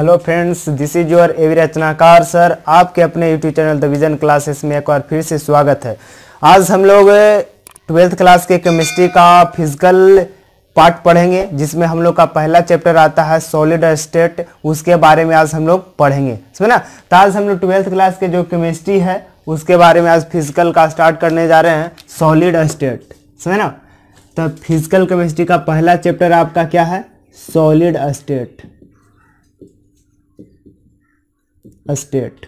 hello friends this is your A रचनाकार sir आपके अपने YouTube channel the vision classes में एक बार फिर से स्वागत है आज हम लोग ट्वेल्थ क्लास के केमिस्ट्री का फिजिकल पार्ट पढ़ेंगे जिसमें हम लोग का पहला चैप्टर आता है सॉलिड स्टेट उसके बारे में आज हम लोग पढ़ेंगे समझे ना तो आज हम लोग ट्वेल्थ क्लास के जो केमिस्ट्री है उसके बारे में आज फिजिकल का स्टार्ट करने जा रहे हैं सॉलिड स्टेट समझे ना तो फिजिकल केमिस्ट्री का पहला चैप्टर आपका क्या है सॉलिड स्टेट स्टेट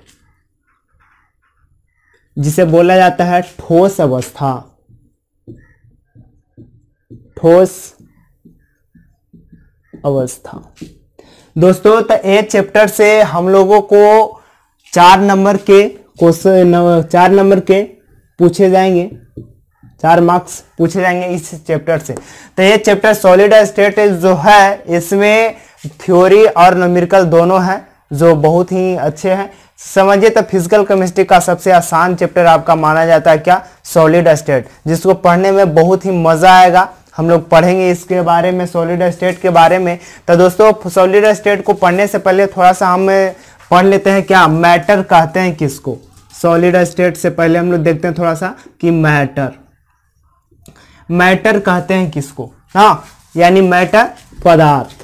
जिसे बोला जाता है ठोस अवस्था ठोस अवस्था दोस्तों तो ए चैप्टर से हम लोगों को चार नंबर के क्वेश्चन चार नंबर के पूछे जाएंगे चार मार्क्स पूछे जाएंगे इस चैप्टर से तो ये चैप्टर सॉलिड स्टेट जो है इसमें थ्योरी और न्यूमेरिकल दोनों है जो बहुत ही अच्छे हैं समझिए तो फिजिकल केमिस्ट्री का सबसे आसान चैप्टर आपका माना जाता है क्या सॉलिड स्टेट जिसको पढ़ने में बहुत ही मज़ा आएगा हम लोग पढ़ेंगे इसके बारे में सॉलिड स्टेट के बारे में तो दोस्तों सॉलिड स्टेट को पढ़ने से पहले थोड़ा सा हम पढ़ लेते हैं क्या मैटर कहते हैं किसको सॉलिड स्टेट से पहले हम लोग देखते हैं थोड़ा सा कि मैटर मैटर कहते हैं किसको हाँ यानी मैटर पदार्थ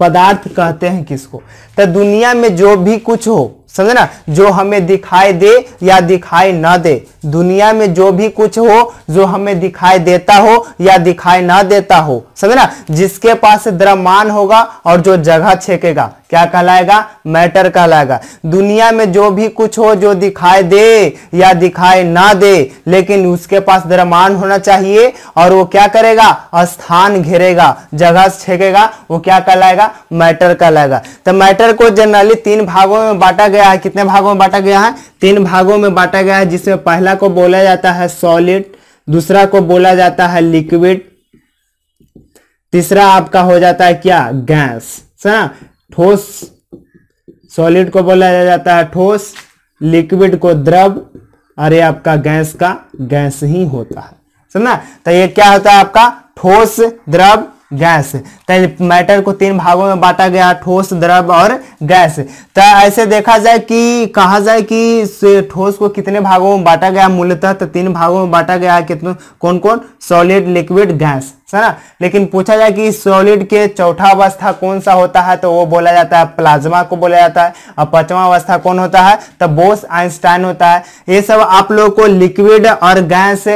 पदार्थ कहते हैं किसको तो दुनिया में जो भी कुछ हो समझे ना जो हमें दिखाई दे या दिखाई ना दे दुनिया में जो भी कुछ हो जो हमें दिखाई देता हो या दिखाई ना देता हो समझे ना जिसके पास द्रव्यमान होगा और जो जगह छेकेगा क्या कहलाएगा मैटर कहलाएगा दुनिया में जो भी कुछ हो जो दिखाई दे या दिखाई ना दे लेकिन उसके पास द्रमान होना चाहिए और वो क्या करेगा स्थान घेरेगा जगह छेकेगा वो क्या कहलाएगा मैटर कहलाएगा तो मैटर को जनरली तीन भागों में बांटा गया है कितने भागों में बांटा गया है तीन भागों में बांटा गया है जिसमें पहला को बोला जाता है सॉलिड दूसरा को बोला जाता है लिक्विड तीसरा आपका हो जाता है क्या गैस है ना ठोस सॉलिड को बोला जाता है ठोस लिक्विड को द्रव और ये आपका गैस का गैस ही होता है समझना तो ये क्या होता है आपका ठोस द्रव गैस मैटर को तीन भागों में बांटा गया ठोस द्रव और गैस तो ऐसे देखा जाए कि कहा जाए कि ठोस को कितने भागों में बांटा गया मूलतः तो तीन भागों में बांटा गया कितने कौन कौन सॉलिड लिक्विड गैस है ना लेकिन पूछा जाए कि सॉलिड के चौथा अवस्था कौन सा होता है तो वो बोला जाता है प्लाज्मा को बोला जाता है और पांचवा अवस्था कौन होता है तो बोस आइंस्टाइन होता है ये सब आप लोग को लिक्विड और गैस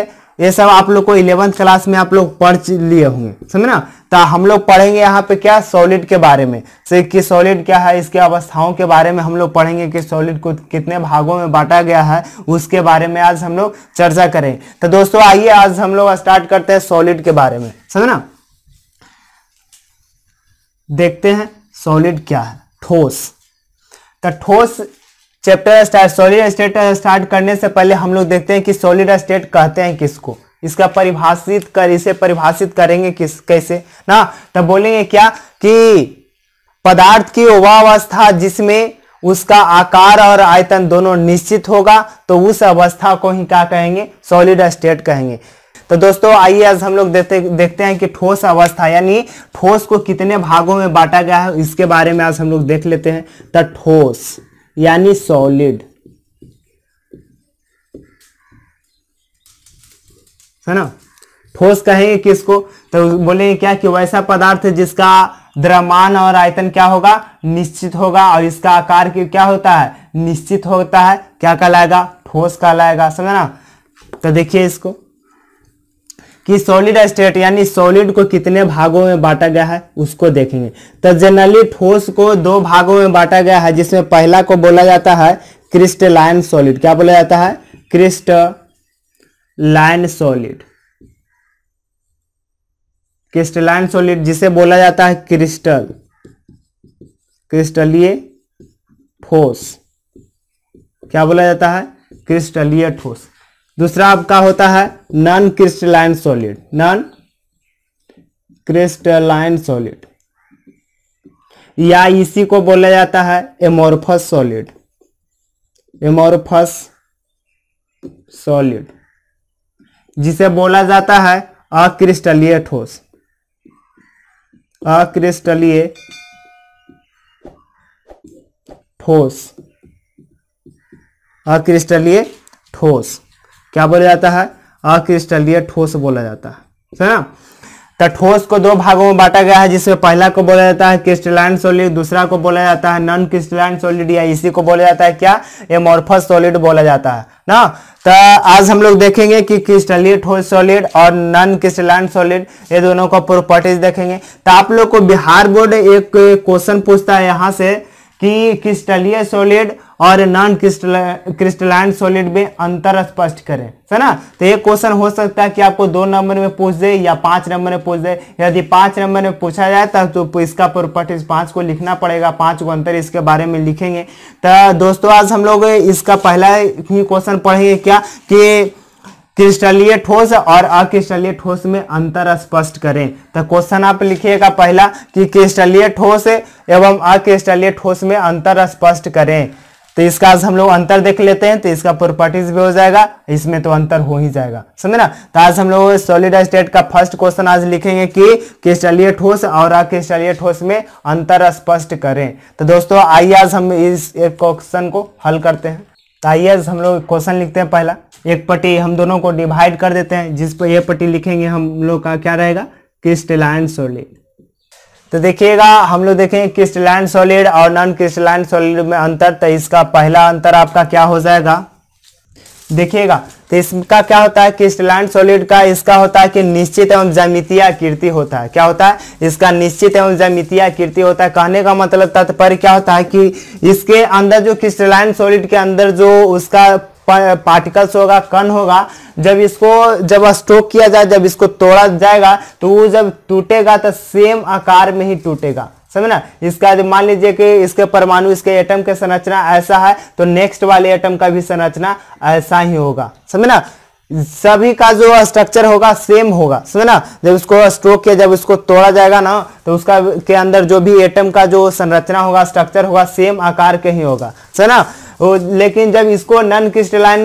ये सब आप लोग को इलेवंथ क्लास में आप लोग पढ़ लिए होंगे समझे ना तो हम लोग पढ़ेंगे यहाँ पे क्या सॉलिड के बारे में से कि सॉलिड क्या है इसके अवस्थाओं के बारे में हम लोग पढ़ेंगे कि सॉलिड को कितने भागों में बांटा गया है उसके बारे में आज हम लोग चर्चा करें तो दोस्तों आइए आज हम लोग स्टार्ट करते हैं सॉलिड के बारे में समझना देखते हैं सॉलिड क्या है ठोस तो ठोस chapter start solid state start करने से पहले हम लोग देखते हैं कि सॉलिड स्टेट कहते हैं किसको इसका परिभाषित कर इसे परिभाषित करेंगे किस कैसे ना तब बोलेंगे क्या कि पदार्थ की वह अवस्था जिसमें उसका आकार और आयतन दोनों निश्चित होगा तो उस अवस्था को ही क्या कहेंगे सॉलिड स्टेट कहेंगे तो दोस्तों आइए आज हम लोग देखते देखते हैं कि ठोस अवस्था यानी ठोस को कितने भागों में बांटा गया है इसके बारे में आज हम लोग देख लेते हैं तो ठोस यानी सॉलिड है ना ठोस कहेंगे किसको तो बोलेंगे क्या कि वैसा पदार्थ जिसका द्रमान और आयतन क्या होगा निश्चित होगा और इसका आकार क्या होता है निश्चित होता है क्या कहलाएगा ठोस कहलाएगा समझे ना तो देखिए इसको कि सॉलिड स्टेट यानी सॉलिड को कितने भागों में बांटा गया है उसको देखेंगे तो जनरली ठोस को दो भागों में बांटा गया है जिसमें पहला को बोला जाता है क्रिस्टलाइन सॉलिड क्या बोला जाता है crystalline solid crystalline solid जिसे बोला जाता है क्रिस्टल क्रिस्टलीय ठोस क्या बोला जाता है क्रिस्टलीय ठोस दूसरा आपका होता है non crystalline solid non crystalline solid या इसी को बोला जाता है एमोरफस सॉलिड एमोरफस सॉलिड जिसे बोला जाता है अक्रिस्टलीय ठोस अक्रिस्टलीय ठोस अक्रिस्टलीय ठोस क्या बोला जाता है अक्रिस्टलीय ठोस बोला जाता है ना तो ठोस को दो भागों में बांटा गया है जिसमें पहला को बोला जाता है क्रिस्टलाइन सॉलिड दूसरा को बोला जाता है नॉन क्रिस्टलाइन सॉलिड या इसी को बोला जाता है क्या एमोर्फस सॉलिड बोला जाता है ना तो आज हम लोग देखेंगे कि क्रिस्टलीय ठोस सॉलिड और नॉन क्रिस्टलाइन सॉलिड ये दोनों का प्रॉपर्टीज देखेंगे तो आप लोग को बिहार बोर्ड एक क्वेश्चन पूछता है यहाँ से कि क्रिस्टलीय सॉलिड और नॉन क्रिस्टल क्रिस्टलाइन सॉलिड में अंतर स्पष्ट करें है ना तो ये क्वेश्चन हो सकता है कि आपको दो नंबर में पूछ दे या पांच नंबर में पूछ दे यदि पांच नंबर में पूछा जाए तो इसका प्रॉपर्टीज पांच को लिखना पड़ेगा पांच को अंतर इसके बारे में लिखेंगे तो दोस्तों आज हम लोग इसका पहला ही क्वेश्चन पढ़ेंगे क्या कि क्रिस्टलीय ठोस और अक्रिस्टलीय ठोस में अंतर स्पष्ट करें तो क्वेश्चन आप लिखिएगा पहला कि क्रिस्टलीय ठोस एवं अक्रिस्टलीय ठोस में अंतर स्पष्ट करें तो इसका आज हम लोग अंतर देख लेते हैं तो इसका प्रॉपर्टीज भी हो जाएगा इसमें तो अंतर हो ही जाएगा समझे ना तो आज हम लोग सॉलिड स्टेट का फर्स्ट क्वेश्चन आज लिखेंगे कि क्रिस्टलीय ठोस और अक्रिस्टलीय ठोस में अंतर स्पष्ट करें तो दोस्तों आइए आज हम इस क्वेश्चन को हल करते हैं तो आइए आज हम लोग क्वेश्चन लिखते हैं पहला एक पट्टी हम दोनों को डिवाइड कर देते हैं जिस पर यह पट्टी लिखेंगे हम लोग का क्या रहेगा क्रिस्टलाइन सोलिड तो देखिएगा हम लोग देखें क्रिस्टलाइन सॉलिड और नॉन क्रिस्टलाइन सॉलिड में अंतर तो इसका पहला अंतर आपका क्या हो जाएगा देखिएगा तो इसका क्या होता है क्रिस्टलाइन सॉलिड का इसका होता है कि निश्चित एवं जमितीय आकृति होता है क्या होता है इसका निश्चित एवं जमितीय आकृति होता है कहने का मतलब तत्पर्य क्या होता है कि इसके अंदर जो क्रिस्टलाइन सॉलिड के अंदर जो उसका पार्टिकल्स होगा कण होगा जब इसको जब स्ट्रोक किया जाए जब इसको तोड़ा जाएगा तो वो जब टूटेगा तो सेम आकार में ही टूटेगा समझे ना इसका जो मान लीजिए कि इसके परमाणु इसके एटम के संरचना ऐसा है तो नेक्स्ट वाले एटम का भी संरचना ऐसा ही होगा समझे ना सभी का जो स्ट्रक्चर होगा सेम होगा समझे ना जब इसको स्ट्रोक किया जब इसको तोड़ा जाएगा ना तो उसका के अंदर जो भी एटम का जो संरचना होगा स्ट्रक्चर होगा सेम आकार के ही होगा समझे ना लेकिन जब इसको non crystalline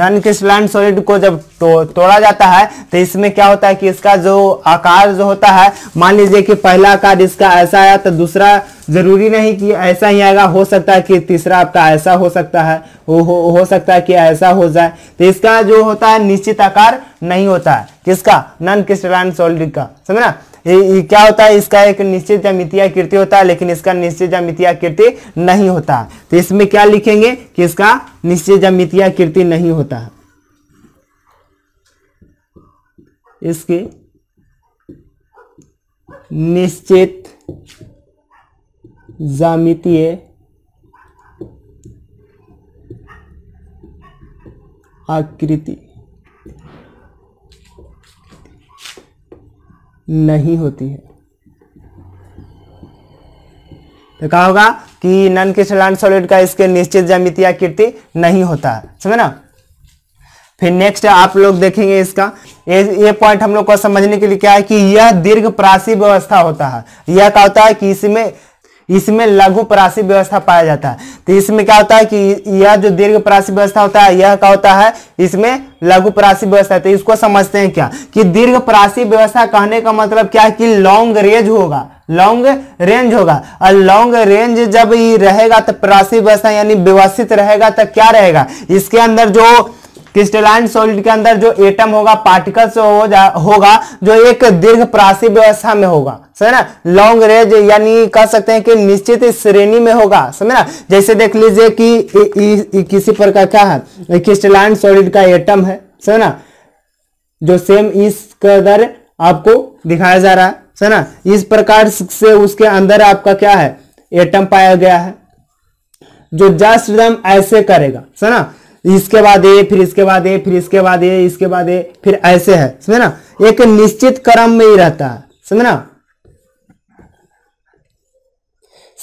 non crystalline solid को जब तो, तोड़ा जाता है तो इसमें क्या होता है कि इसका जो आकार जो होता है मान लीजिए कि पहला आकार इसका ऐसा आया तो दूसरा जरूरी नहीं कि ऐसा ही आएगा हो सकता है कि तीसरा आपका ऐसा हो सकता है हो, हो, हो सकता है कि ऐसा हो जाए तो इसका जो होता है निश्चित आकार नहीं होता है किसका नन क्रिस्टलाइन सॉलिड का समझना ये क्या होता है इसका एक निश्चित जमितिया कृति होता है लेकिन इसका निश्चित जमितिया कृति नहीं होता तो इसमें क्या लिखेंगे कि इसका निश्चित जमितिया कृति नहीं होता इसकी निश्चित जामितीय आकृति नहीं होती है तो कहा होगा कि नन क्रिस्टलाइन सॉलिड का इसके निश्चित जमितीय आकृति नहीं होता है समझे ना फिर नेक्स्ट आप लोग देखेंगे इसका ये ये पॉइंट हम लोग को समझने के लिए क्या है कि यह दीर्घ प्रासी व्यवस्था होता है यह क्या होता है कि इसमें इसमें लघु परासी व्यवस्था पाया जाता है तो इसमें क्या होता है कि यह जो दीर्घ परासी व्यवस्था होता है यह क्या होता है इसमें लघु परासी व्यवस्था तो इसको समझते हैं क्या कि दीर्घ परासी व्यवस्था कहने का मतलब क्या है कि लॉन्ग रेंज होगा लॉन्ग रेंज होगा और लॉन्ग रेंज जब ये रहेगा तो परासी व्यवस्था यानी व्यवस्थित रहेगा तो क्या रहेगा इसके अंदर जो क्रिस्टलाइन सॉलिड के अंदर जो एटम होगा से हो होगा जो एक दीर्घ प्राशी व्यवस्था में होगा समझे ना लॉन्ग रेंज यानी कह सकते हैं कि निश्चित श्रेणी में होगा समझे ना जैसे देख लीजिए कि किसी प्रकार क्या है क्रिस्टलाइन सॉलिड का एटम है समझे ना जो सेम इस कदर आपको दिखाया जा रहा है समझे ना इस प्रकार से उसके अंदर आपका क्या है एटम पाया गया है जो जस्ट एकदम ऐसे करेगा समझे ना इसके बाद ए फिर इसके बाद ए फिर इसके बाद ए इसके बाद ए फिर ऐसे है समझे ना एक निश्चित क्रम में ही रहता है समझे ना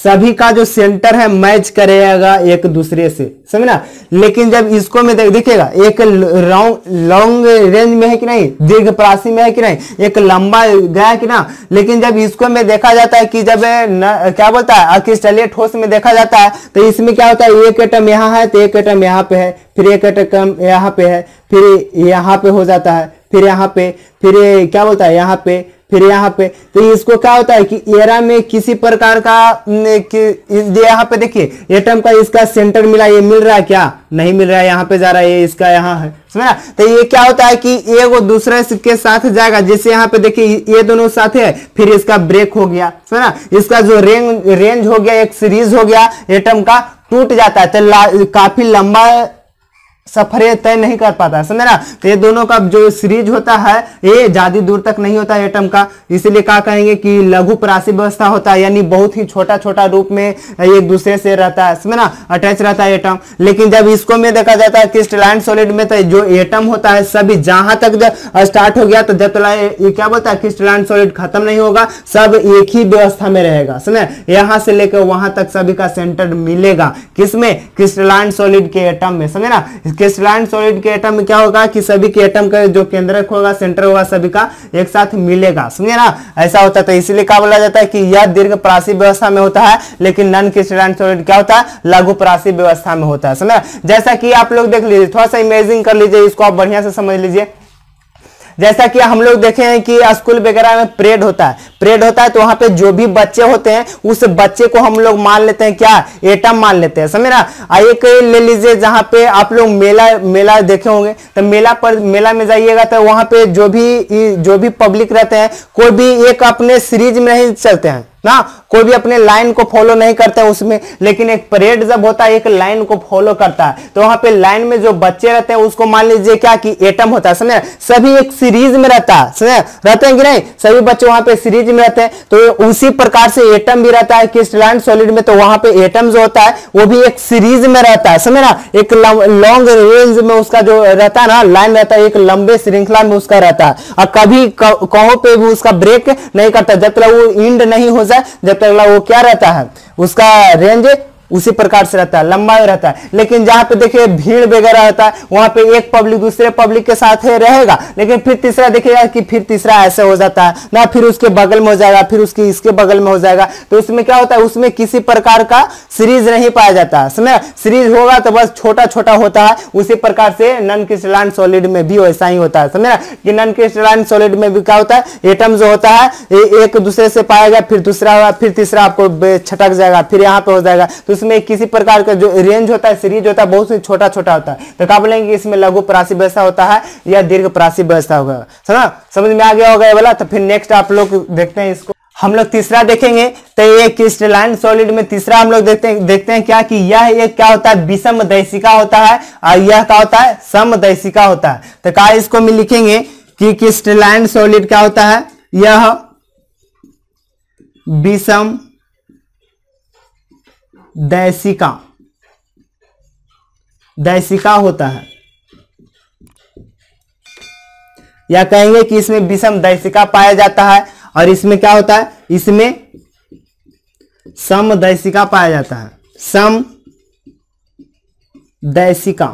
सभी का जो सेंटर है मैच करेगा एक दूसरे से समझना लेकिन जब इसको में देख, एक लॉन्ग रेंज में है कि नहीं प्राशी में है कि नहीं एक लंबा गया कि ना लेकिन जब इसको में देखा जाता है कि जब न, क्या बोलता है अक्रिस्टलीय ठोस में देखा जाता है तो इसमें क्या होता है एक एटम यहाँ है तो एक एटम यहाँ पे है फिर एक एटम यहाँ पे है फिर यहाँ पे हो जाता है फिर यहाँ पे फिर क्या बोलता है यहाँ पे फिर यहाँ पे तो इसको क्या होता है कि एरा में किसी प्रकार का यहाँ पे देखिए एटम का इसका सेंटर मिला ये मिल रहा है क्या नहीं मिल रहा है यहाँ पे जा रहा है ये इसका यहाँ है समझा तो ये क्या होता है कि ये वो दूसरे के साथ जाएगा जैसे यहाँ पे देखिए ये दोनों साथ है फिर इसका ब्रेक हो गया समझा इसका जो रेंज रेंज हो गया एक सीरीज हो गया एटम का टूट जाता है तो काफी लंबा सफर ये तय नहीं कर पाता है ना तो ये दोनों का जो सीरीज होता है ये ज्यादा दूर तक नहीं होता एटम का इसीलिए क्या कहेंगे कि लघु प्राशी व्यवस्था होता है यानी बहुत ही छोटा छोटा रूप में एक दूसरे से रहता है ना अटैच रहता है एटम लेकिन जब इसको में देखा जाता है क्रिस्टलाइन सॉलिड में तो जो एटम होता है सभी जहां तक स्टार्ट हो गया तो जब तला तो ये क्या बोलता है क्रिस्टलाइन सॉलिड खत्म नहीं होगा सब एक ही व्यवस्था में रहेगा समझे यहां से लेकर वहां तक सभी का सेंटर मिलेगा किसमें क्रिस्टलाइन सॉलिड के एटम में समझे ना क्रिस्टलाइन सॉलिड के एटम में क्या होगा कि सभी के एटम का जो केंद्रक होगा सेंटर होगा सभी का एक साथ मिलेगा समझे ना ऐसा होता है तो इसीलिए क्या बोला जाता है कि यह दीर्घ प्रासी व्यवस्था में होता है लेकिन नन क्रिस्टलाइन सॉलिड क्या होता है लघु प्रासी व्यवस्था में होता है समझे जैसा कि आप लोग देख लीजिए थोड़ा सा इमेजिंग कर लीजिए इसको आप बढ़िया से समझ लीजिए जैसा कि हम लोग देखे हैं कि स्कूल वगैरह में परेड होता है परेड होता है तो वहां पे जो भी बच्चे होते हैं उस बच्चे को हम लोग मान लेते हैं क्या एटम मान लेते हैं समझ ना एक ले लीजिए जहाँ पे आप लोग मेला मेला देखे होंगे तो मेला पर मेला में जाइएगा तो वहां पे जो भी जो भी पब्लिक रहते हैं कोई भी एक अपने सीरीज में नहीं चलते हैं ना कोई भी अपने लाइन को फॉलो नहीं करते उसमें लेकिन एक परेड जब होता है एक लाइन को फॉलो करता है तो वहां पे लाइन में जो बच्चे रहते हैं उसको मान लीजिए क्या कि एटम होता है समझे सभी एक सीरीज में रहता है समझे रहते हैं कि नहीं सभी बच्चे वहां पे सीरीज में रहते हैं तो उसी प्रकार से एटम भी रहता है क्रिस्टलाइन सॉलिड में तो वहां पे एटम जो होता है वो भी एक सीरीज में रहता है समझे ना एक लॉन्ग रेंज में उसका जो रहता है ना लाइन रहता है एक लंबे श्रृंखला में उसका रहता है और कभी कहो पे भी उसका ब्रेक नहीं करता जब तक वो इंड नहीं हो जाए है जब तक वो क्या रहता है उसका रेंज उसी प्रकार से रहता है लंबा रहता है लेकिन जहां पे देखिए भीड़ वगैरह रहता है वहां पे एक पब्लिक दूसरे पब्लिक के साथ है रहेगा लेकिन फिर तीसरा देखिएगा कि फिर तीसरा ऐसे हो जाता है ना फिर उसके बगल में हो जाएगा फिर उसकी इसके बगल में हो जाएगा तो उसमें क्या होता है उसमें किसी प्रकार का सीरीज नहीं पाया जाता है समझ सीरीज होगा तो बस छोटा छोटा होता है उसी प्रकार से नन क्रिस्टलाइन सॉलिड में भी वैसा ही होता है समझ कि नन क्रिस्टलाइन सॉलिड में भी क्या होता है एटम जो होता है एक दूसरे से पाएगा फिर दूसरा फिर तीसरा आपको छटक जाएगा फिर यहाँ पे हो जाएगा तो उसमें किसी प्रकार का जो रेंज होता है सीरीज होता है बहुत ही छोटा छोटा होता है तो क्या बोलेंगे इसमें लघु प्रासी व्यवस्था होता है या दीर्घ प्रासी व्यवस्था होगा समझ समझ में आ गया होगा ये वाला तो फिर नेक्स्ट आप लोग देखते हैं इसको हम लोग तीसरा देखेंगे तो ये क्रिस्टलाइन सॉलिड में तीसरा हम लोग देखते हैं देखते हैं क्या कि यह एक क्या होता है विषम दैशिका होता है और यह क्या होता है सम समदैशिका होता है तो क्या इसको हम लिखेंगे कि क्रिस्टलाइन सॉलिड क्या होता है यह विषम दैसिका दैसिका होता है या कहेंगे कि इसमें विषम दैसिका पाया जाता है और इसमें क्या होता है इसमें सम दैसिका पाया जाता है सम दैसिका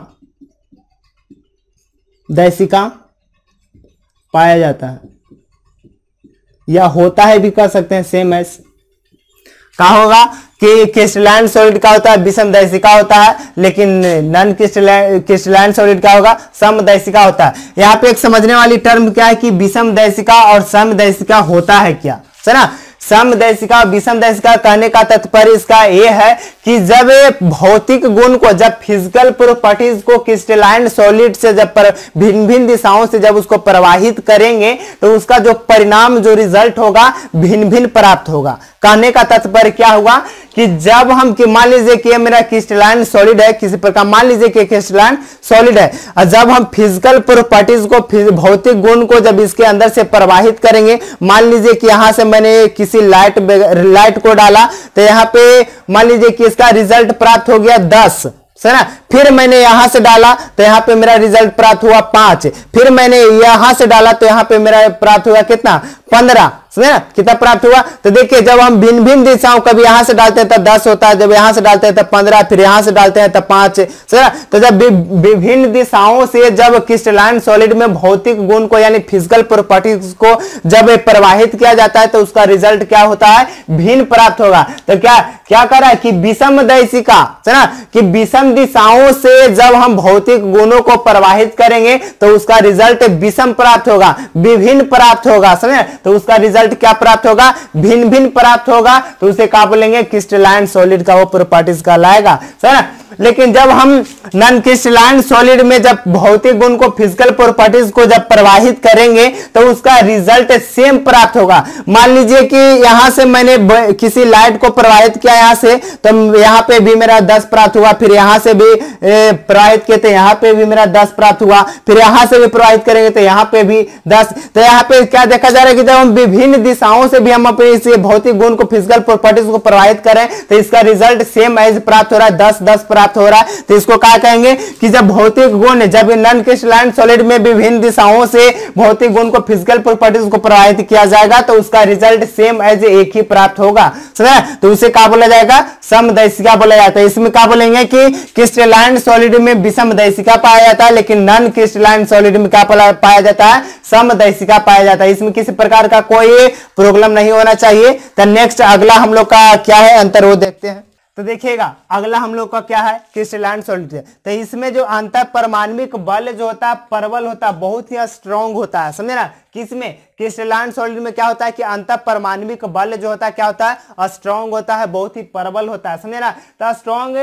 दैसिका पाया जाता है या होता है भी कह सकते हैं सेम एस कहा होगा कि क्रिस्टलाइन सॉलिड का होता है विषम दैसिका होता है लेकिन नॉन क्रिस्टलाइन सॉलिड का होगा सम दैसिका होता है यहाँ पे एक समझने वाली टर्म क्या है कि विषम दैशिका और सम दैशिका होता है क्या है ना सम दैशिका विषम दैशिका कहने का तत्पर्य इसका यह है कि जब भौतिक गुण को जब फिजिकल प्रॉपर्टीज को क्रिस्टलाइन सॉलिड से जब पर भिन्न भिन्न दिशाओं से जब उसको प्रवाहित करेंगे तो उसका जो परिणाम जो रिजल्ट होगा भिन्न भिन्न प्राप्त होगा कहने का तात्पर्य क्या हुआ कि जब हम कि मान लीजिए कि मेरा क्रिस्टलाइन सॉलिड है किसी प्रकार मान लीजिए कि क्रिस्टलाइन सॉलिड है और जब हम फिजिकल प्रॉपर्टीज को भौतिक गुण को जब इसके अंदर से प्रवाहित करेंगे मान लीजिए कि यहां से मैंने किसी लाइट लाइट को डाला तो यहां पे मान लीजिए कि इसका रिजल्ट प्राप्त हो गया दस ना फिर मैंने यहां से डाला तो यहां पे मेरा रिजल्ट प्राप्त हुआ पांच फिर मैंने यहां से डाला तो यहां पे मेरा प्राप्त हुआ कितना पंद्रह समझे कितना प्राप्त हुआ तो देखिए जब हम भिन्न भिन्न दिशाओं कभी यहां से डालते हैं तो दस होता है जब यहां से डालते हैं तो पंद्रह फिर यहां से डालते हैं तो पांच समझे तो जब विभिन्न दिशाओं से जब क्रिस्टलाइन सॉलिड में भौतिक गुण को यानी फिजिकल प्रॉपर्टीज को जब प्रवाहित किया जाता है तो उसका रिजल्ट क्या होता है भिन्न प्राप्त होगा तो क्या क्या कर रहा है कि विषम दैशिका है ना कि विषम दिशाओं से जब हम भौतिक गुणों को प्रवाहित करेंगे तो उसका रिजल्ट विषम प्राप्त होगा विभिन्न प्राप्त होगा समझे तो उसका रिजल्ट रिजल्ट क्या प्राप्त होगा भिन्न भिन्न प्राप्त होगा तो उसे क्या बोलेंगे क्रिस्टलाइन सॉलिड का वो प्रॉपर्टीज कहलाएगा सर लेकिन जब हम नन क्रिस्टलाइन सॉलिड में जब भौतिक गुण को फिजिकल प्रॉपर्टीज को जब प्रवाहित करेंगे तो उसका रिजल्ट सेम प्राप्त होगा मान लीजिए कि यहां से मैंने किसी लाइट को प्रवाहित किया यहां से तो यहां पे भी मेरा दस प्राप्त हुआ फिर यहां से भी प्रवाहित किए तो यहां पे भी मेरा दस प्राप्त हुआ फिर यहां से भी प्रवाहित करेंगे तो यहां पे भी दस तो यहाँ पे क्या देखा जा रहा है कि जब हम विभिन्न दिशाओं से भी हम अपने इस भौतिक गुण को फिजिकल प्रॉपर्टीज को प्रवाहित करें तो इसका रिजल्ट सेम एज प्राप्त हो रहा है दस दस प्राप्त प्राप्त हो रहा है तो इसको क्या कहेंगे कि जब भौतिक गुण जब नन क्रिस्टलाइन सॉलिड में विभिन्न दिशाओं से भौतिक गुण को फिजिकल प्रॉपर्टीज को प्रभावित किया जाएगा तो उसका रिजल्ट सेम एज एक ही प्राप्त होगा समझा तो उसे क्या बोला जाएगा समदैशिका बोला जाता है इसमें क्या बोलेंगे कि क्रिस्टलाइन सॉलिड में विषम दैशिका पाया जाता है लेकिन नन क्रिस्टलाइन सॉलिड में क्या पाया जाता है समदैशिका पाया जाता है इसमें किसी प्रकार का कोई प्रॉब्लम नहीं होना चाहिए तो नेक्स्ट अगला हम लोग का क्या है अंतर वो देखते हैं तो देखिएगा अगला हम लोग का क्या है क्रिस्टलाइन सॉलिड तो इसमें जो अंतर परमाणविक बल जो होता है प्रबल होता है बहुत ही स्ट्रांग होता है समझे ना किसमें क्रिस्टलाइन सॉलिड में क्या होता है कि अंतर परमाणविक बल जो होता है क्या होता है स्ट्रांग होता है बहुत ही प्रबल होता है समझे ना तो स्ट्रांग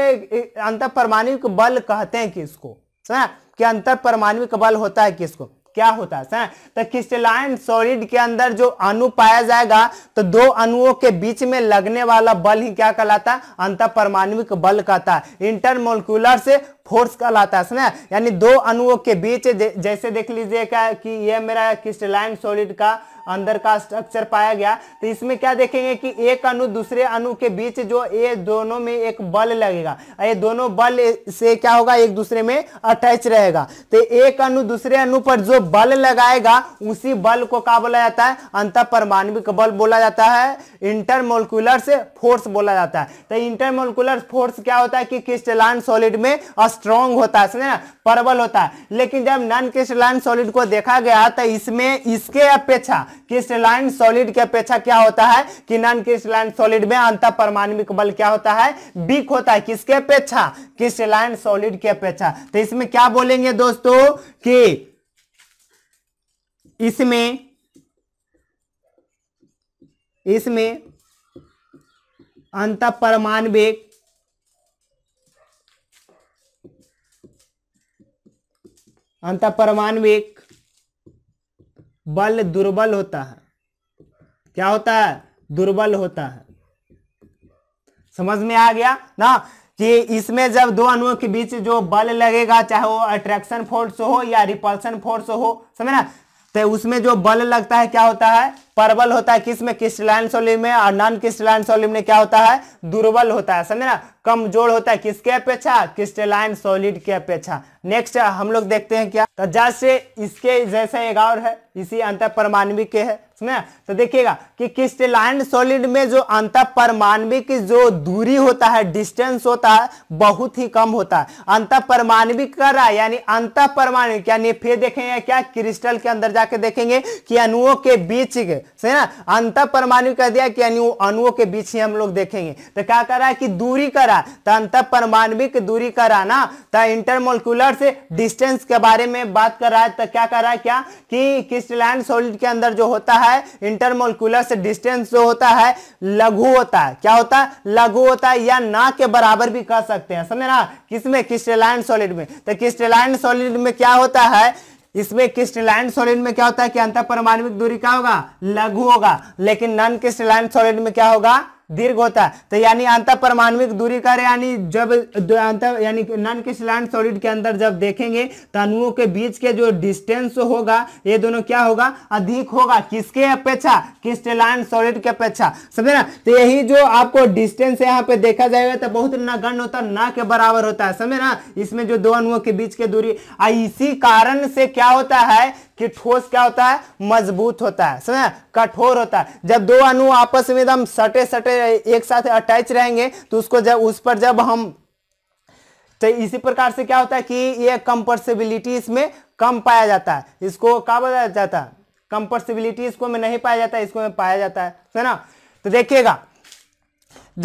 अंतर परमाणविक बल कहते हैं किसको समझा कि अंतर परमाणविक बल होता है किसको क्या होता है तो क्रिस्टलाइन सॉलिड के अंदर जो अणु पाया जाएगा तो दो अणुओं के बीच में लगने वाला बल ही क्या कहलाता है अंत परमाणुविक बल कहता है इंटरमोलिकुलर से फोर्स कहलाता है यानी दो अणुओं के बीच जैसे देख लीजिए क्या कि यह मेरा क्रिस्टलाइन सॉलिड का अंदर का स्ट्रक्चर पाया गया तो इसमें क्या देखेंगे कि एक अणु दूसरे अणु के बीच जो ये दोनों में एक बल लगेगा ये दोनों बल से क्या होगा एक दूसरे में अटैच रहेगा तो एक अणु दूसरे अणु पर जो बल लगाएगा उसी बल को क्या बोला जाता है अंत परमाणविक बल बोला जाता है इंटरमोलकुलर से फोर्स बोला जाता है तो इंटरमोलकुलर फोर्स क्या होता है कि क्रिस्टलाइन सॉलिड में स्ट्रॉन्ग होता है समझे ना प्रबल होता है लेकिन जब नॉन क्रिस्टलाइन सॉलिड को देखा गया तो इसमें इसके अपेक्षा क्रिस्टलाइन सॉलिड की अपेक्षा क्या होता है कि नॉन क्रिस्टलाइन सॉलिड में अंत परमाणविक बल क्या होता है बीक होता है किसके अपेक्षा क्रिस्टलाइन सॉलिड की अपेक्षा तो इसमें क्या बोलेंगे दोस्तों कि इसमें इसमें अंत परमाणविक अंत परमाणविक बल दुर्बल होता है क्या होता है दुर्बल होता है समझ में आ गया ना कि इसमें जब दो अणुओं के बीच जो बल लगेगा चाहे वो अट्रैक्शन फोर्स हो या रिपल्सन फोर्स हो समझे ना तो उसमें जो बल लगता है क्या होता है परबल होता है किसमें क्रिस्टलाइन सोलिम में और नॉन क्रिस्टलाइन सोलिम में क्या होता है दुर्बल होता है समझे ना कमजोर होता है किसके अपेक्षा क्रिस्टलाइन सॉलिड के अपेक्षा नेक्स्ट हम लोग देखते हैं क्या तो जैसे इसके जैसे एक और है इसी अंतर परमाणविक के है ना तो देखिएगा कि क्रिस्टलाइन सॉलिड में जो अंत परमाणविक जो दूरी होता है डिस्टेंस होता है बहुत ही कम होता है अंत परमाणविक कर रहा है यानी अंत परमाणविक यानी फिर देखेंगे क्या क्रिस्टल के अंदर जाके देखेंगे कि अणुओं के बीच से ना अंत परमाणु कर दिया कि अणुओं के बीच ही हम लोग देखेंगे तो क्या कर रहा है कि दूरी कर रहा तो अंत परमाणविक दूरी कर रहा ना तो इंटरमोलिकुलर से डिस्टेंस के बारे में बात कर रहा है तो क्या कर रहा है क्या कि क्रिस्टलाइन सॉलिड के अंदर जो होता है है इंटरमोलकुलर से डिस्टेंस जो होता है लघु होता है क्या होता है लघु होता है या ना के बराबर भी कह सकते हैं समझे ना किसमें क्रिस्टलाइन सॉलिड में तो क्रिस्टलाइन सॉलिड में क्या होता है इसमें क्रिस्टलाइन सॉलिड में क्या होता है कि अंतर परमाणु दूरी क्या होगा लघु होगा लेकिन नॉन क्रिस्टलाइन सॉलिड में क्या होगा दीर्घ होता है तो यानी अंतर परमाणुिक दूरी का यानी जब अंतर यानी नॉन क्रिस्टलाइन सॉलिड के अंदर जब देखेंगे तो अणुओं के बीच के जो डिस्टेंस होगा ये दोनों क्या होगा अधिक होगा किसके अपेक्षा क्रिस्टलाइन सॉलिड के अपेक्षा समझे ना तो यही जो आपको डिस्टेंस यहाँ पे देखा जाएगा तो बहुत नगण्य होता ना के बराबर होता है समझे ना इसमें जो दो अणुओं के बीच के दूरी इसी कारण से क्या होता है कि ठोस क्या होता है मजबूत होता है समझा कठोर होता है जब दो अणु आपस में एकदम सटे सटे एक साथ अटैच रहेंगे तो उसको जब उस पर जब हम तो इसी प्रकार से क्या होता है कि ये कंपर्सिबिलिटी इसमें कम पाया जाता है इसको क्या बोला जाता है कंपर्सिबिलिटी इसको में नहीं पाया जाता इसको में पाया जाता है है ना तो देखिएगा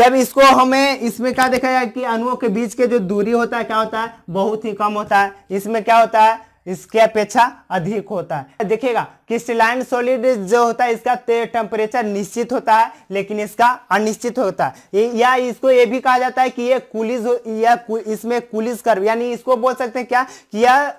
जब इसको हमें इसमें क्या देखा जाए कि अणुओं के बीच के जो दूरी होता है क्या होता है बहुत ही कम होता है इसमें क्या होता है इसके अपेक्षा अधिक होता है देखिएगा क्रिस्टलाइन सॉलिड जो होता है इसका टेम्परेचर निश्चित होता है लेकिन इसका अनिश्चित होता है या इसको ये भी कहा जाता है कि ये कुलिस या इसमें कुलिस कर्व यानी इसको बोल सकते हैं क्या कि यह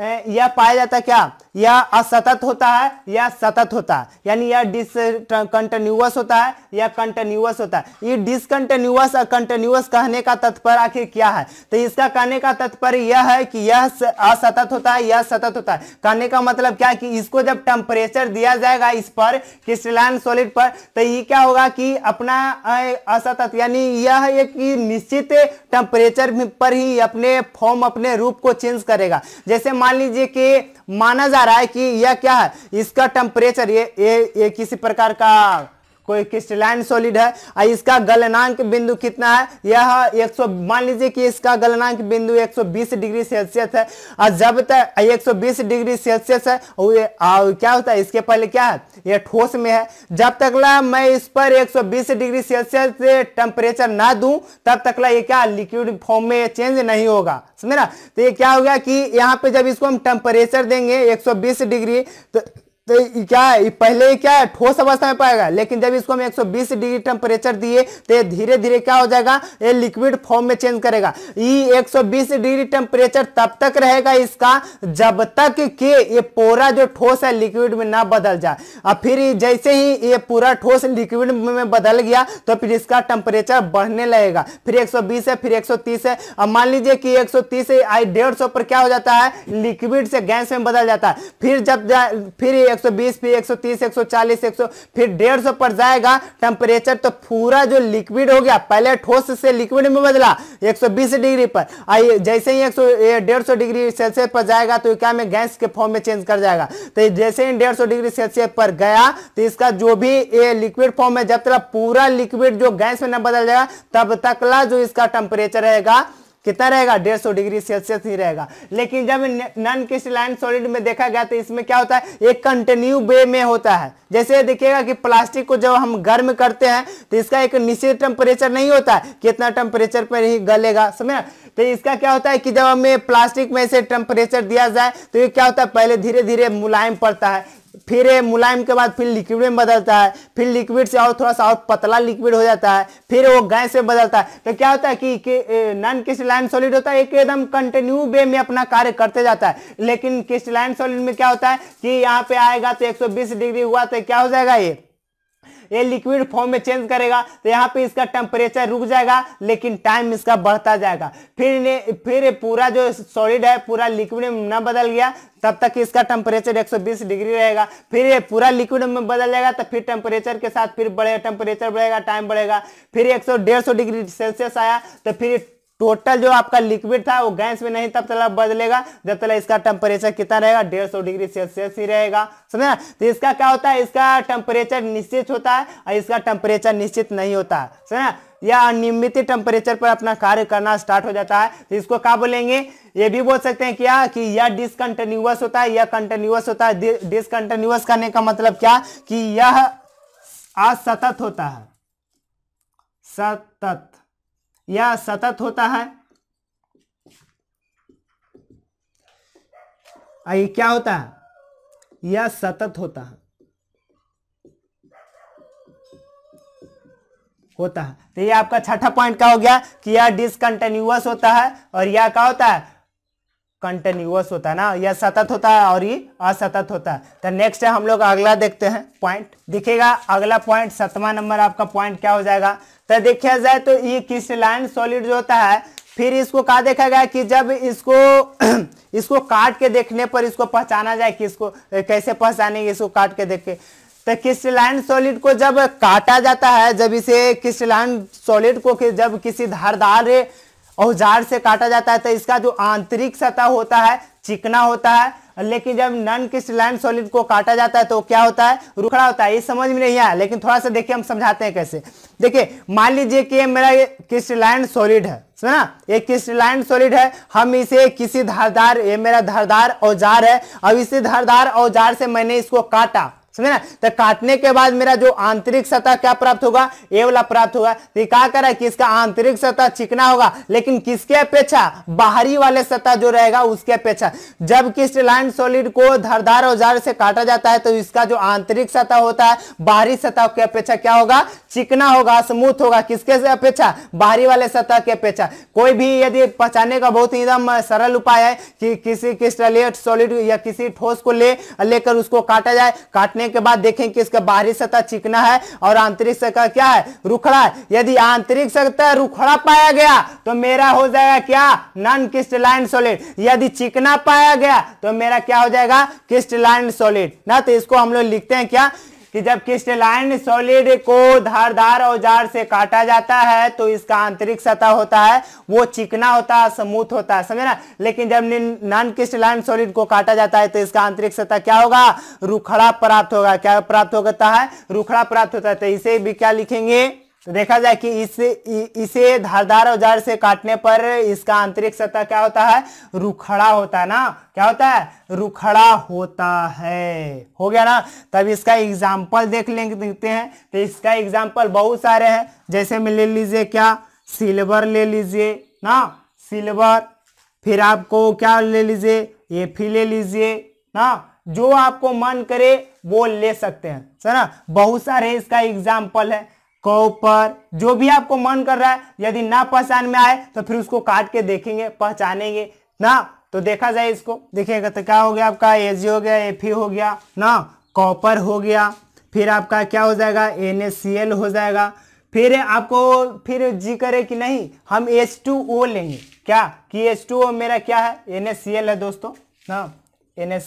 यह पाया जाता है क्या यह असतत होता है या सतत होता है यानी यह डिसकंटिन्यूस होता है या कंटिन्यूस होता है ये डिसकंटिन्यूअस और कंटिन्यूअस कहने का तत्पर आखिर क्या है तो इसका कहने का तत्पर यह है कि यह असतत होता है यह सतत होता है कहने का मतलब क्या कि इसको जब टेम्परेचर दिया जाएगा इस पर क्रिस्टलाइन सॉलिड पर तो ये क्या होगा कि अपना असतत यानी यह एक निश्चित टेम्परेचर पर ही अपने फॉर्म अपने रूप को चेंज करेगा जैसे मान मान लीजिए कि माना जा रहा है कि यह क्या है इसका टेम्परेचर ये ये ये किसी प्रकार का कोई क्रिस्टलाइन सॉलिड है और इसका गलनांक बिंदु कितना है यह 100 मान लीजिए कि इसका गलनांक बिंदु 120 डिग्री सेल्सियस है और जब तक 120 डिग्री सेल्सियस है और क्या होता है इसके पहले क्या है यह ठोस में है जब तक ला मैं इस पर 120 डिग्री सेल्सियस से टेम्परेचर ना दूं तब तक ला ये क्या लिक्विड फॉर्म में चेंज नहीं होगा समझे ना तो ये क्या हो गया कि यहाँ पे जब इसको हम टेम्परेचर देंगे 120 डिग्री तो तो क्या है पहले क्या है ठोस अवस्था में पाएगा लेकिन जब इसको हम 120 डिग्री टेम्परेचर दिए तो धीरे धीरे क्या हो जाएगा ये लिक्विड फॉर्म में चेंज करेगा ये 120 डिग्री टेम्परेचर तब तक रहेगा इसका जब तक कि ये पूरा जो ठोस है लिक्विड में ना बदल जाए अब फिर जैसे ही ये पूरा ठोस लिक्विड में बदल गया तो फिर इसका टेम्परेचर बढ़ने लगेगा फिर बीस है फिर तीस है अब मान लीजिए कि एक सौ आई डेढ़ पर क्या हो जाता है लिक्विड से गैस में बदल जाता है फिर जब फिर 120 पे 130 140 100 फिर 150 पर जाएगा टेम्परेचर तो पूरा जो लिक्विड हो गया पहले ठोस से लिक्विड में बदला 120 डिग्री पर आई जैसे ही एक डेढ़ डिग्री सेल्सियस पर जाएगा तो क्या में गैस के फॉर्म में चेंज कर जाएगा तो जैसे ही डेढ़ डिग्री सेल्सियस पर गया तो इसका जो भी ये लिक्विड फॉर्म है जब तक पूरा लिक्विड जो गैस में न बदल जाएगा तब तक जो इसका टेम्परेचर रहेगा कितना रहेगा डेढ़ सौ डिग्री सेल्सियस ही रहेगा लेकिन जब नॉन क्रिस्टलाइन सॉलिड में देखा गया तो इसमें क्या होता है एक कंटिन्यू वे में होता है जैसे देखिएगा कि प्लास्टिक को जब हम गर्म करते हैं तो इसका एक निश्चित टेम्परेचर नहीं होता है कितना टेम्परेचर पर ही गलेगा समझ तो इसका क्या होता है कि जब हमें प्लास्टिक में से टेम्परेचर दिया जाए तो ये क्या होता है पहले धीरे धीरे मुलायम पड़ता है फिर ये मुलायम के बाद फिर लिक्विड में बदलता है फिर लिक्विड से और थोड़ा सा और पतला लिक्विड हो जाता है फिर वो गैस में बदलता है तो क्या होता है कि, नॉन क्रिस्टलाइन सॉलिड होता है एकदम कंटिन्यू वे में अपना कार्य करते जाता है लेकिन क्रिस्टलाइन सॉलिड में क्या होता है कि यहाँ पे आएगा तो 120 डिग्री हुआ तो क्या हो जाएगा ये ये लिक्विड फॉर्म में चेंज करेगा तो यहाँ पे इसका टेम्परेचर रुक जाएगा लेकिन टाइम इसका बढ़ता जाएगा फिर फिर पूरा जो सॉलिड है पूरा लिक्विड में बदल गया तब तक इसका टेम्परेचर 120 डिग्री रहेगा फिर ये पूरा लिक्विड में बदल जाएगा तो फिर टेम्परेचर के साथ फिर बढ़ेगा टेम्परेचर बढ़ेगा टाइम बढ़ेगा फिर डेढ़ सौ डिग्री सेल्सियस आया तो फिर टोटल जो आपका लिक्विड था वो गैस में नहीं तब तक बदलेगा जब तक इसका टेम्परेचर कितना रहेगा डेढ़ सौ डिग्री सेल्सियस ही रहेगा समझा तो इसका क्या होता है इसका टेम्परेचर निश्चित होता है और इसका टेम्परेचर निश्चित नहीं होता है समझा या अनियमित टेम्परेचर पर अपना कार्य करना स्टार्ट हो जाता है तो इसको क्या बोलेंगे ये भी बोल सकते हैं क्या कि यह डिसकंटिन्यूअस होता है यह कंटिन्यूअस होता है डिसकंटिन्यूअस करने का मतलब क्या कि यह असतत होता है सतत या सतत होता है आइए क्या होता है यह सतत होता है होता है तो ये आपका छठा पॉइंट क्या हो गया कि यह डिसकंटिन्यूअस होता है और यह क्या होता है कंटिन्यूअस होता है ना यह सतत होता है और ये असतत होता है तो नेक्स्ट है हम लोग अगला देखते हैं पॉइंट दिखेगा अगला पॉइंट सतवा नंबर आपका पॉइंट क्या हो जाएगा तो देखा जाए तो ये क्रिस्टलाइन सॉलिड जो होता है फिर इसको कहा देखा गया कि जब इसको इसको काट के देखने पर इसको पहचाना जाए कि इसको कैसे पहचानेंगे इसको काट के देख के तो क्रिस्टलाइन सॉलिड को जब काटा जाता है जब इसे क्रिस्टलाइन सॉलिड को जब किसी धारदार औजार से काटा जाता है तो इसका जो आंतरिक सतह होता है चिकना होता है लेकिन जब नन क्रिस्टलाइन सॉलिड को काटा जाता है तो क्या होता है रुखड़ा होता है ये समझ में नहीं आया लेकिन थोड़ा सा देखिए हम समझाते हैं कैसे देखिए मान लीजिए कि मेरा ये क्रिस्टलाइन सॉलिड है ना ये किस्टलाइन सॉलिड है हम इसे किसी धारदार ये मेरा धारदार औजार है अब इसी धारदार औजार से मैंने इसको काटा समझे ना तो काटने के बाद मेरा जो आंतरिक सतह क्या प्राप्त होगा ए वाला प्राप्त होगा तो क्या कर रहा है कि इसका आंतरिक सतह चिकना होगा लेकिन किसके अपेक्षा बाहरी वाले सतह जो रहेगा उसके अपेक्षा जब क्रिस्टलाइन सॉलिड को धारदार औजार से काटा जाता है तो इसका जो आंतरिक सतह होता है बाहरी सतह के अपेक्षा क्या होगा चिकना होगा स्मूथ होगा किसके अपेक्षा बाहरी वाले सतह के अपेक्षा कोई भी यदि पहचानने का बहुत ही एकदम सरल उपाय है कि किसी क्रिस्टलेट सॉलिड या किसी ठोस को ले लेकर उसको काटा जाए काटने काटने के बाद देखें कि इसका बाहरी सतह चिकना है और आंतरिक सतह क्या है रुखड़ा है यदि आंतरिक सतह रुखड़ा पाया गया तो मेरा हो जाएगा क्या नॉन क्रिस्टलाइन सॉलिड यदि चिकना पाया गया तो मेरा क्या हो जाएगा क्रिस्टलाइन सॉलिड ना तो इसको हम लोग लिखते हैं क्या कि जब क्रिस्टलाइन सॉलिड को धारदार औजार से काटा जाता है तो इसका आंतरिक सतह होता है वो चिकना होता है स्मूथ होता है समझे ना लेकिन जब नॉन क्रिस्टलाइन सॉलिड को काटा जाता है तो इसका आंतरिक सतह क्या होगा रुखड़ा प्राप्त होगा क्या प्राप्त होता है रुखड़ा प्राप्त होता है तो इसे भी क्या लिखेंगे तो देखा जाए कि इस इसे धारदार औजार से काटने पर इसका आंतरिक सतह क्या होता है रुखड़ा होता है ना क्या होता है रुखड़ा होता है हो गया ना तब इसका एग्जाम्पल देख लेंगे देखते हैं तो इसका एग्जाम्पल बहुत सारे हैं जैसे में ले लीजिए क्या सिल्वर ले लीजिए ना सिल्वर फिर आपको क्या ले लीजिए एफी ले लीजिए ना जो आपको मन करे वो ले सकते हैं सर ना बहुत सारे इसका एग्जाम्पल है कॉपर जो भी आपको मन कर रहा है यदि ना पहचान में आए तो फिर उसको काट के देखेंगे पहचानेंगे ना तो देखा जाए इसको देखिएगा तो क्या हो गया आपका ए हो गया एफ हो गया ना कॉपर हो गया फिर आपका क्या हो जाएगा एन हो जाएगा फिर आपको फिर जी करे कि नहीं हम एच टू ओ लेंगे क्या कि एच टू ओ मेरा क्या है एन है दोस्तों ना एन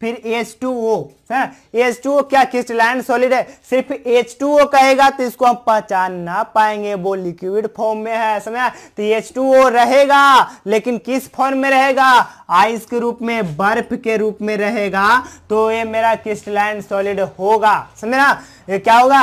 फिर H2O है H2O क्या क्रिस्टलाइन सॉलिड है सिर्फ H2O कहेगा तो इसको हम पहचान ना पाएंगे वो लिक्विड फॉर्म में है समझ तो H2O रहेगा लेकिन किस फॉर्म में रहेगा आइस के रूप में बर्फ के रूप में रहेगा तो ये मेरा क्रिस्टलाइन सॉलिड होगा समझे ना ये क्या होगा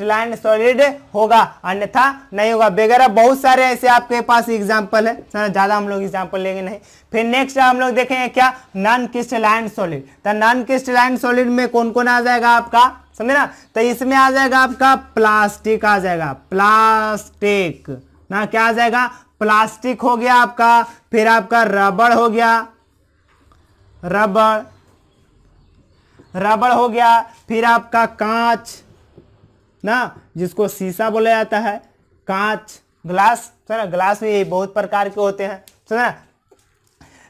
लैंड सॉलिड होगा अन्यथा नहीं होगा वगैरह बहुत सारे ऐसे आपके पास एग्जाम्पल है ज़्यादा हम लोग एग्जाम्पल लेंगे नहीं फिर नेक्स्ट हम लोग देखेंगे क्या नॉन लैंड सॉलिड तो नॉन लैंड सॉलिड में कौन कौन आ जाएगा आपका समझे ना तो इसमें आ जाएगा आपका प्लास्टिक आ जाएगा प्लास्टिक ना क्या आ जाएगा प्लास्टिक हो गया आपका फिर आपका रबड़ हो गया रबड़ रबड़ हो गया फिर आपका कांच ना जिसको शीशा बोला जाता है कांच ग्लास ना ग्लास में ये बहुत प्रकार के होते हैं ना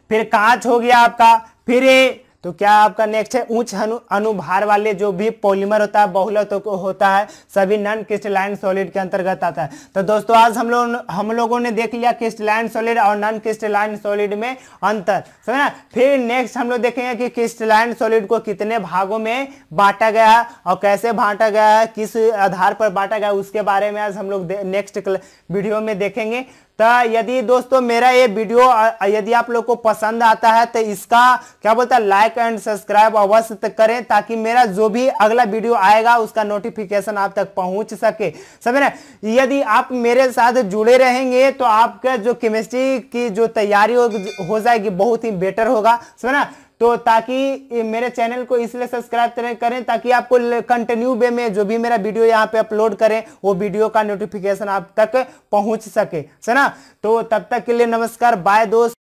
फिर कांच हो गया आपका फिर ये तो क्या आपका नेक्स्ट है उच्च अनु, अनुभार वाले जो भी पॉलीमर होता है बहुलत तो होता है सभी नॉन क्रिस्टलाइन सॉलिड के अंतर्गत आता है तो दोस्तों आज हम लोग हम लोगों ने देख लिया क्रिस्टलाइन सॉलिड और नॉन क्रिस्टलाइन सॉलिड में अंतर समझना फिर नेक्स्ट हम लोग देखेंगे कि क्रिस्टलाइन सॉलिड को कितने भागों में बांटा गया है और कैसे बांटा गया है किस आधार पर बांटा गया उसके बारे में आज हम लोग नेक्स्ट वीडियो में देखेंगे तो यदि दोस्तों मेरा ये वीडियो यदि आप लोग को पसंद आता है तो इसका क्या बोलता है लाइक एंड सब्सक्राइब अवश्य करें ताकि मेरा जो भी अगला वीडियो आएगा उसका नोटिफिकेशन आप तक पहुंच सके समझ रहे यदि आप मेरे साथ जुड़े रहेंगे तो आपका जो केमिस्ट्री की जो तैयारी हो, हो जाएगी बहुत ही बेटर होगा समझ रहे तो ताकि मेरे चैनल को इसलिए सब्सक्राइब करें ताकि आपको कंटिन्यू वे में जो भी मेरा वीडियो यहाँ पे अपलोड करें वो वीडियो का नोटिफिकेशन आप तक पहुंच सके है ना तो तब तक के लिए नमस्कार बाय दोस्त